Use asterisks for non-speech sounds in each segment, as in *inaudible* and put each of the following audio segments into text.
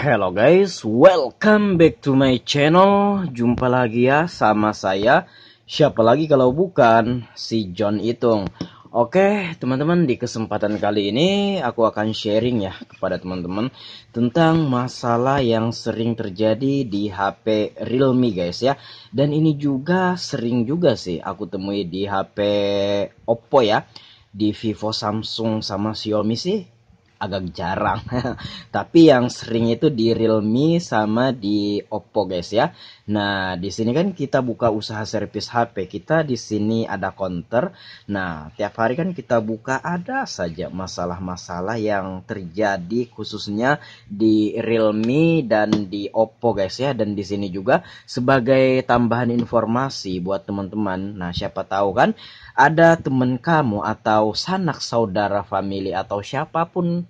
Hello guys, welcome back to my channel. Jumpa lagi ya sama saya. Siapa lagi kalau bukan si John Itung. Oke, teman-teman, di kesempatan kali ini aku akan sharing ya kepada teman-teman tentang masalah yang sering terjadi di HP Realme guys ya. Dan ini juga sering juga sih aku temui di HP Oppo ya, di Vivo, Samsung sama Xiaomi sih agak jarang. *laughs* Tapi yang sering itu di Realme sama di Oppo guys ya. Nah, di sini kan kita buka usaha servis HP. Kita di sini ada counter. Nah, tiap hari kan kita buka ada saja masalah-masalah yang terjadi khususnya di Realme dan di Oppo guys ya. Dan di sini juga sebagai tambahan informasi buat teman-teman. Nah, siapa tahu kan ada teman kamu atau sanak saudara family atau siapapun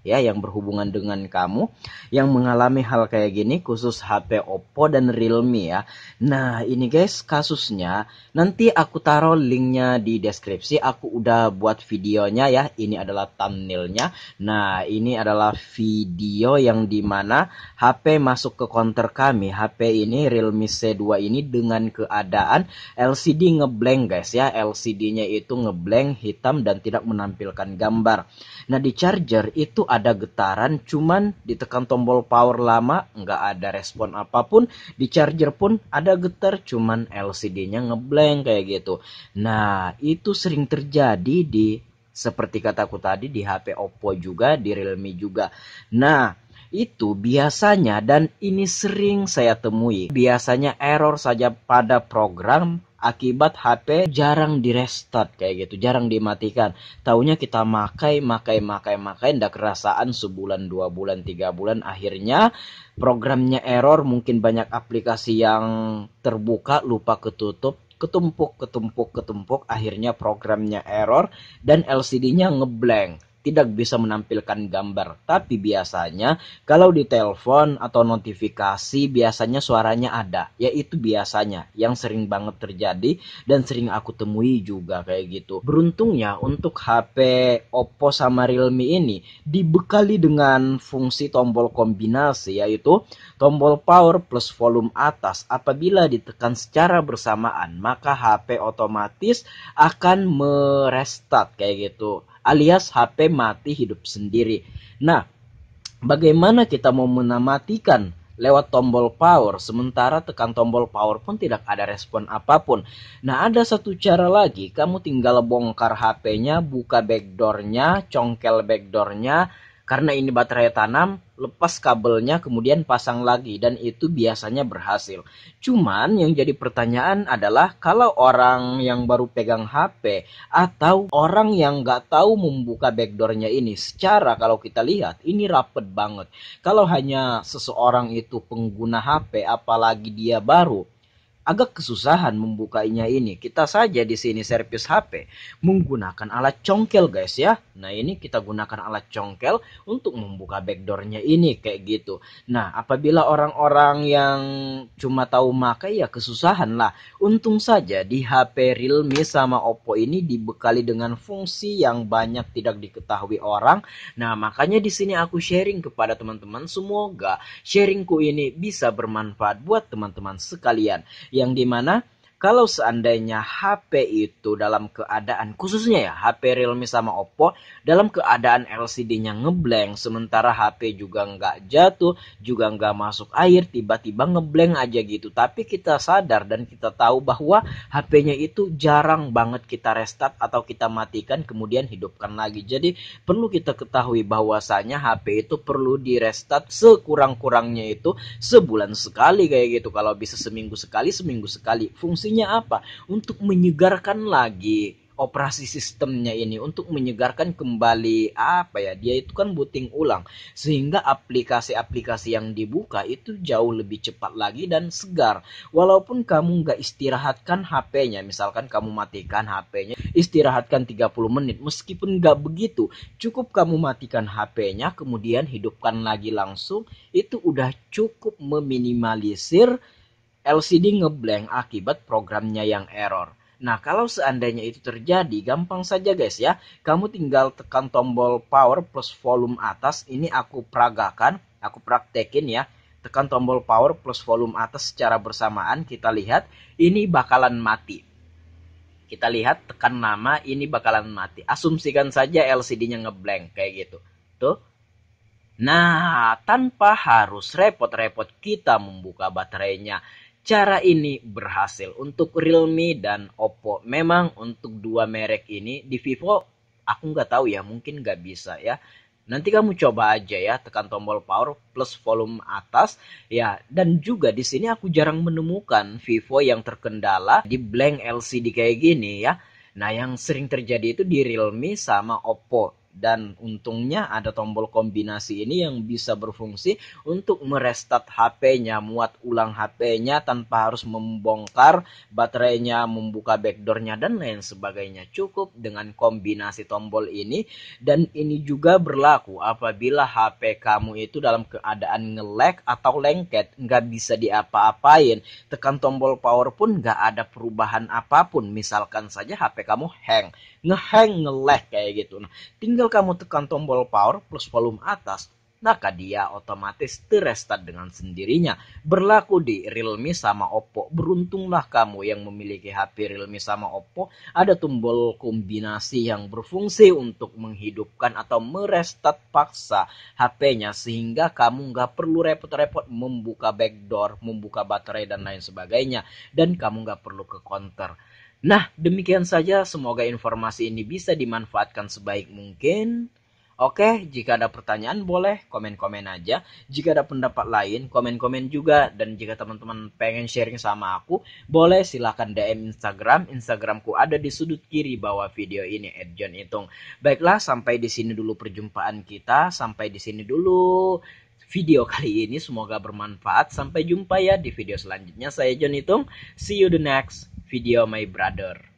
ya yang berhubungan dengan kamu yang mengalami hal kayak gini khusus HP Oppo dan Realme ya. Nah, ini guys kasusnya nanti aku taruh linknya di deskripsi. Aku udah buat videonya ya. Ini adalah thumbnailnya. Nah, ini adalah video yang dimana HP masuk ke counter kami. HP ini Realme C2 ini dengan keadaan LCD ngeblank guys ya. LCD-nya itu ngeblank hitam dan tidak menampilkan gambar. Nah, di charger itu ada getaran cuman ditekan tombol power lama nggak ada respon apapun di charger pun ada getar cuman LCD-nya ngeblank kayak gitu nah itu sering terjadi di seperti kataku tadi di HP Oppo juga di Realme juga nah itu biasanya dan ini sering saya temui, biasanya error saja pada program akibat HP jarang di restart kayak gitu, jarang dimatikan. tahunya kita makai, makai, makai, makai, ndak kerasaan sebulan, dua bulan, tiga bulan, akhirnya programnya error, mungkin banyak aplikasi yang terbuka, lupa ketutup, ketumpuk, ketumpuk, ketumpuk, akhirnya programnya error dan LCD-nya ngeblank tidak bisa menampilkan gambar. Tapi biasanya kalau di telepon atau notifikasi biasanya suaranya ada, yaitu biasanya yang sering banget terjadi dan sering aku temui juga kayak gitu. Beruntungnya untuk HP Oppo sama Realme ini dibekali dengan fungsi tombol kombinasi yaitu tombol power plus volume atas. Apabila ditekan secara bersamaan, maka HP otomatis akan merestart kayak gitu alias HP mati hidup sendiri. Nah, bagaimana kita mau menamatikan lewat tombol power sementara tekan tombol power pun tidak ada respon apapun. Nah, ada satu cara lagi, kamu tinggal bongkar HP-nya, buka backdoor-nya, congkel backdoor-nya karena ini baterai tanam, lepas kabelnya kemudian pasang lagi dan itu biasanya berhasil. Cuman yang jadi pertanyaan adalah kalau orang yang baru pegang HP atau orang yang nggak tahu membuka backdoornya ini secara kalau kita lihat ini rapet banget. Kalau hanya seseorang itu pengguna HP apalagi dia baru agak kesusahan membukanya ini. Kita saja di sini servis HP menggunakan alat congkel guys ya. Nah ini kita gunakan alat congkel untuk membuka backdoornya ini kayak gitu. Nah apabila orang-orang yang cuma tahu makai ya kesusahan lah. Untung saja di HP Realme sama Oppo ini dibekali dengan fungsi yang banyak tidak diketahui orang. Nah makanya di sini aku sharing kepada teman-teman semoga sharingku ini bisa bermanfaat buat teman-teman sekalian yang dimana kalau seandainya HP itu dalam keadaan khususnya ya HP Realme sama Oppo dalam keadaan LCD-nya ngeblank sementara HP juga nggak jatuh juga nggak masuk air tiba-tiba ngeblank aja gitu tapi kita sadar dan kita tahu bahwa HP-nya itu jarang banget kita restart atau kita matikan kemudian hidupkan lagi jadi perlu kita ketahui bahwasanya HP itu perlu di restart sekurang-kurangnya itu sebulan sekali kayak gitu kalau bisa seminggu sekali seminggu sekali fungsi fungsinya apa? Untuk menyegarkan lagi operasi sistemnya ini untuk menyegarkan kembali apa ya dia itu kan booting ulang sehingga aplikasi-aplikasi yang dibuka itu jauh lebih cepat lagi dan segar walaupun kamu nggak istirahatkan HP-nya misalkan kamu matikan HP-nya istirahatkan 30 menit meskipun nggak begitu cukup kamu matikan HP-nya kemudian hidupkan lagi langsung itu udah cukup meminimalisir LCD ngeblank akibat programnya yang error. Nah, kalau seandainya itu terjadi, gampang saja guys ya. Kamu tinggal tekan tombol power plus volume atas. Ini aku peragakan, aku praktekin ya. Tekan tombol power plus volume atas secara bersamaan. Kita lihat, ini bakalan mati. Kita lihat, tekan nama, ini bakalan mati. Asumsikan saja LCD-nya ngeblank, kayak gitu. Tuh. Nah, tanpa harus repot-repot kita membuka baterainya cara ini berhasil untuk Realme dan Oppo. Memang untuk dua merek ini di Vivo aku nggak tahu ya, mungkin nggak bisa ya. Nanti kamu coba aja ya, tekan tombol power plus volume atas ya. Dan juga di sini aku jarang menemukan Vivo yang terkendala di blank LCD kayak gini ya. Nah, yang sering terjadi itu di Realme sama Oppo dan untungnya ada tombol kombinasi ini yang bisa berfungsi untuk merestart HP-nya, muat ulang HP-nya tanpa harus membongkar baterainya, membuka backdoornya dan lain sebagainya. Cukup dengan kombinasi tombol ini dan ini juga berlaku apabila HP kamu itu dalam keadaan ngelek atau lengket, nggak bisa diapa-apain, tekan tombol power pun nggak ada perubahan apapun. Misalkan saja HP kamu hang, ngeheng ngeleh kayak gitu. Nah, tinggal kamu tekan tombol power plus volume atas, maka dia otomatis terestat dengan sendirinya. Berlaku di Realme sama Oppo. Beruntunglah kamu yang memiliki HP Realme sama Oppo. Ada tombol kombinasi yang berfungsi untuk menghidupkan atau merestat paksa HP-nya. Sehingga kamu nggak perlu repot-repot membuka backdoor, membuka baterai, dan lain sebagainya. Dan kamu nggak perlu ke counter Nah, demikian saja. Semoga informasi ini bisa dimanfaatkan sebaik mungkin. Oke, jika ada pertanyaan boleh komen-komen aja. Jika ada pendapat lain, komen-komen juga. Dan jika teman-teman pengen sharing sama aku, boleh silahkan DM Instagram. Instagramku ada di sudut kiri bawah video ini, Edjon Itung. Baiklah, sampai di sini dulu perjumpaan kita. Sampai di sini dulu video kali ini. Semoga bermanfaat. Sampai jumpa ya di video selanjutnya. Saya John Itung. See you the next. video my brother